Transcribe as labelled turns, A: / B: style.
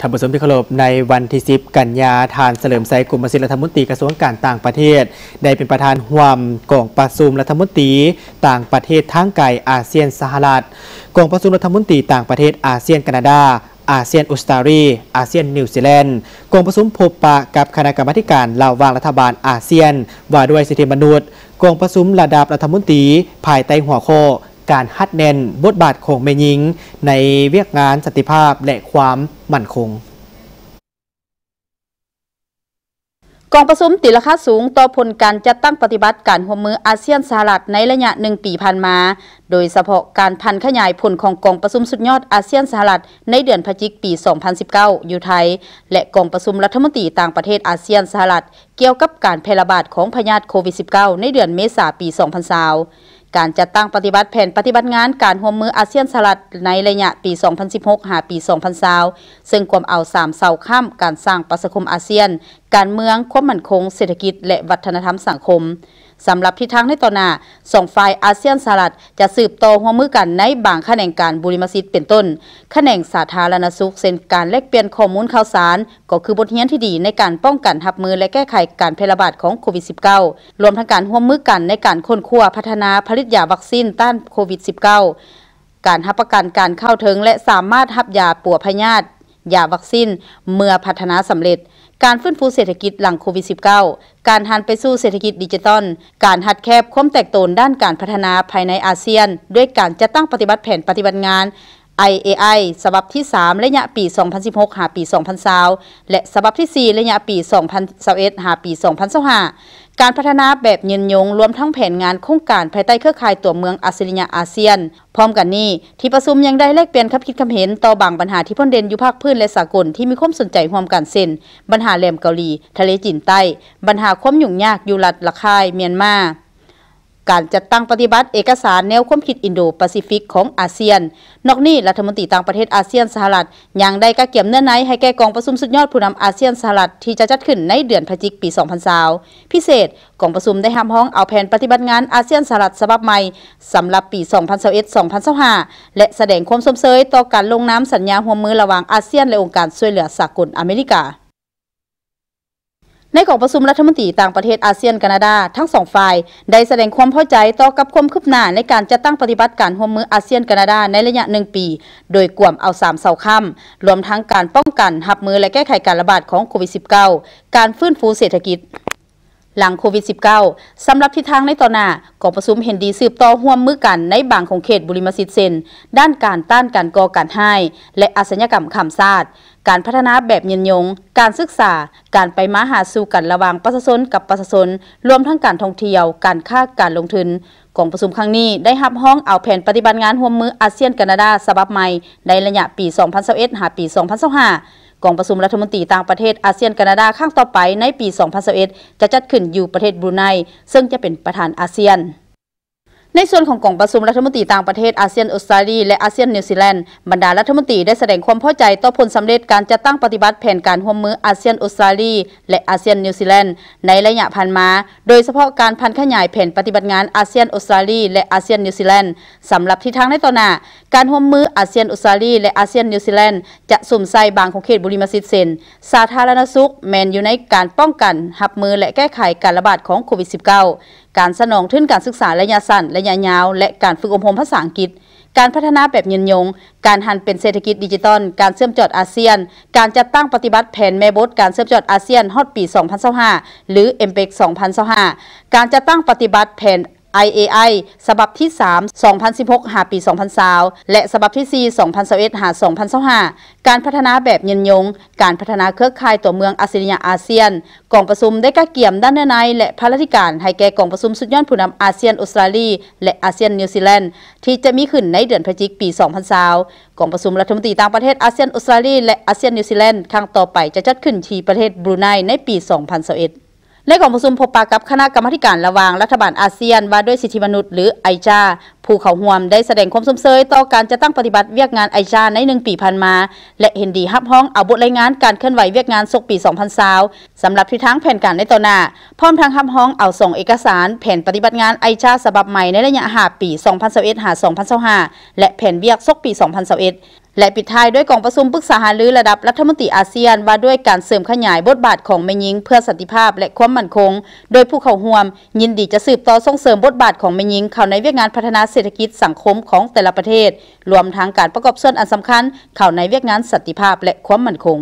A: ทรรมผูมที่คารในวันที่ 10 กันยาทานเสลิมไซกุมศิลรัฐมนตรีกระทรวงการต่างประเทศ ได้เป็นประธานห่วมกองประชุมรัฐมนตรีต่างประเทศทั้งไก่อาเซียนสหรัฐกองประชุมรัฐมนตรีต่างประเทศอาเซียนแคนาดา อาเซียนอุสตารีอาเซียน นิวซีแลนด์กองประชุมพบปะกับคณะกรรมการเหล่าวางรัฐบาลอาเซียนว่าด้วยสิทธิมนุษย์กองประชุมระดับรัฐมนตรีภายใต้หัวข้อการฮัดแนนบทบาทของแม่ยิง ในเวียกงานสติภาพและความมั่นคง กองประมติราคาสูงต่อผลการจัดตั้งปฏิบัติการหัวมืออาเซียนสหรัฐในระยะหนึ่งปีผ่านมา โดยเฉพาะการพันขยายผลของกองประมสุดยอดอาเซียนสหรัฐในเดือนพฤศจิกปี 2019 อยู่ไทย และกองประมรัฐมนตรีต่างประเทศอาเซียนสหรัฐเกี่ยวกับการแพร่ระบาดของพยาธิโควิด -19 ในเดือนเมษาปี 2020การจัดตั้งปฏิบัติแผนปฏิบัติงานการห่วมมืออาเซียนสลัดในระยะปี 2016 หาปี 2020ซึ่งกลมเอาสามเสาข้ามการสร้างประสคมอาเซียนการเมืองความมั่นคงเศรษฐกิจและวัฒนธรรมสังคม สำหรับทิศทางในต่อหน้าสองฝ่ายอาเซียนสลัดจะสืบโตหัวมือกันในบางขแขนงการบุริมสิทธิ์เป็นต้นขแขนงสาธารณสุขเส้นการแลกเปลี่ยนข้อมูลข่าวสาร ก็คือบทเรียนที่ดีในการป้องกันทับมือและแก้ไขการแพร่ระบาดของโควิด -19 รวมทั้งการหัวมือกันในการค้นคว้าพัฒนาผลิตยาวัคซีนต้านโควิด -19 การรับประกันการเข้าถึง และสามารถรับยาปววพยาธิยาวัคซีนเมื่อพัฒนาสำเร็จ การฟื้นฟูเศรษฐกิจหลังโควิด -19 การหันไปสู่เศรษฐกิจดิจิตอลการหัดแคบคมแตกตนด้านการพัฒนาภายในอาเซียน ด้วยการจัดตั้งปฏิบัติแผนปฏิบัติงาน IAI ฉบับที่3ระยะปี 2016 หาปี 2020และฉบับที่4ระยะปี 2021หาปี 2025การพัฒนาแบบยืนยงรวมทั้งแผนงานโครงการภายใต้เครือข่ายตัวเมืองอัศริยาอาเซียน พร้อมกันนี้ที่ประชุมยังได้แลกเปลี่ยนคับคิดคำเห็นต่อบางปัญหาที่พ้นเด่นอยู่ภาคพื้นและสากลที่มีความสนใจร่วมกันเส้นปัญหาแหลมเกาหลีทะเลจีนใต้ปัญหาความยุ่งยากอยู่รัฐละคายเมียนมาการจัดตั้งปฏิบัติเอกสารแนวความคิดอินโดแปซิฟิกของอาเซียน นอกนี้รัฐมนตรีต่างประเทศอาเซียนสหรัฐยังได้กระเกี่ยมเนื้อในให้แก่กองประชุมสุดยอดผู้นำอาเซียนสหรัฐที่จะจัดขึ้นในเดือนพฤศจิกปี 2020พิเศษ กองประชุมได้ห้ามห้องเอาแผนปฏิบัติงานอาเซียนสหรัฐฉบับใหม่สำหรับปี 2021-2025และแสดงความสมเสยต่อการลงน้ำสัญญาหัวมือระหว่างอาเซียนและองค์การช่วยเหลือสากลอเมริกาในกองประชุมรัฐมนตรีต่างประเทศอาเซียนแคนาดา ทั้งสองฝ่าย ได้แสดงความพอใจต่อกับความคืบหน้าในการจัดตั้งปฏิบัติการร่วมมืออาเซียนแคนาดาในระยะหนึ่งปี โดยกลวมเอาสามเสาค้ำรวมทั้งการป้องกันหับมือและแก้ไขการระบาดของโควิด -19 การฟื้นฟูเศรษฐกิจหลังโควิด -19 สำหรับทิศทางในตอนหน้า กองประชุมเห็นดีสืบต่อห่วมมือกันในบางของเขตบุรีมสิทธิ์เซนด้านการต้านการก่อการให้และอาัญากรรมขำซาดการพัฒนาแบบเยืนยง การศึกษา การไปมาหาสู่กันระวางประชาชนกับประชาชนรวมทั้งการท่องเที่ยว การค้า การลงทุนกองประชุมครั้งนี้ได้หับห้องเอาแผนปฏิบัติงานห่วมมืออาเซียนแคนาดาฉบับใหม่ในระยะปี 2021หาปี 2025กองประชุมรัฐมนตรีต่างประเทศอาเซียนแคนาดาข้างต่อไปในปี 2021จะจัดขึ้นอยู่ประเทศบรูไนซึ่งจะเป็นประธานอาเซียน ในส่วนของกองประชุมรัฐมนตรีต่างประเทศอาเซียนออสเตรเลียและอาเซียนนิวซีแลนด์ บรรดารัฐมนตรีได้แสดงความพอใจต่อผลสำเร็จการจัดตั้งปฏิบัติแผนการร่วมมืออาเซียนออสเตรเลียและอาเซียนนิวซีแลนด์ ในระยะผ่านมาโดยเฉพาะการพันขยายแผนปฏิบัติงานอาเซียนออสเตรเลียและอาเซียนนิวซีแลนด์สำหรับทิศทางในต่อหน้าการร่วมมืออาเซียนอุซาลีและอาเซียนนิวซีแลนด์ จะสุ่มใส่บางของเขตบุรีมาซิดเซนสาธารณสุข แมนอยู่ในการป้องกันหับมือและแก้ไขการระบาดของโควิด -19 การสนองท่นการศึกษาระยะสั้นระยะยาวและการฝึกอบรมภาษาอังกฤษ การพัฒนาแบบยืนยง การหันเป็นเศรษฐกิจดิจิตอล การเชื่อมจอดอาเซียน การจัดตั้งปฏิบัติแผนแม่บท การเชื่อมจอดอาเซียนฮอตปี 2025หรือ m p e ็ก2025การจัดตั้งปฏิบัติแผน IAI ฉบับที่ 3 2016 หาปี 2020และฉบับที่ 4 2021หา 2025การพัฒนาแบบเย็นยง การพัฒนาเครือข่ายตัวเมืองอาเซียนอาเซียนกองประชุมได้กระเกี่ยมด้านเนในและภารธิการให้แก่กองประชุมสุดยอดผู้นำอาเซียนออสเตรเลียและอาเซียน นิวซีแลนด์ที่จะมีขึ้นในเดือนพฤศจิกปี 2020กองประชุมรัฐมนตรีต่างประเทศอาเซียนออสเตรเลียและอาเซียนนิวซีแลนด์ครั้งต่อไปจะจัดขึ้นที่ประเทศบรูไนในปี 2021ในของประชุมพบปะกับคณะกรรมการระหว่างรัฐบาลอาเซียนว่าด้วยสิทธิมนุษย์หรือไอจาผู้เขาห่วมได้แสดงความสมเสยต่อการจะตั้งปฏิบัติเวียกงานไอชาในหนึ่งปีพันมา และเห็นดีฮับห้องเอาบทรายงานการเคลื่อนไหวเวียกงานศกปี 2020สำหรับทิศท้งแผนการในต่อหน้าพร้อมทางฮับห้องเอาส่งเอกสาร แผนปฏิบัติงานไอชาฉบับใหม่ในระยะหาปี 2021หา2025และแผนเวียกศกปี 2021 และปิดท้ายด้วยกองประชุมปรึกษาหารือระดับรัฐมนตรีอาเซียนว่าด้วยการเสริมขยายบทบาทของแม่ยิง เพื่อสันติภาพและความมั่นคงโดยผู้เข้าร่วม ยินดีจะสืบต่อส่งเสริมบทบาทของแม่ยิงเข้าในเวียกงานพัฒนาเศเศรษฐกิจสังคมของแต่ละประเทศ รวมทั้งการประกอบส่วนอันสำคัญเข้าในเวียกงานสันติภาพและความมั่นคง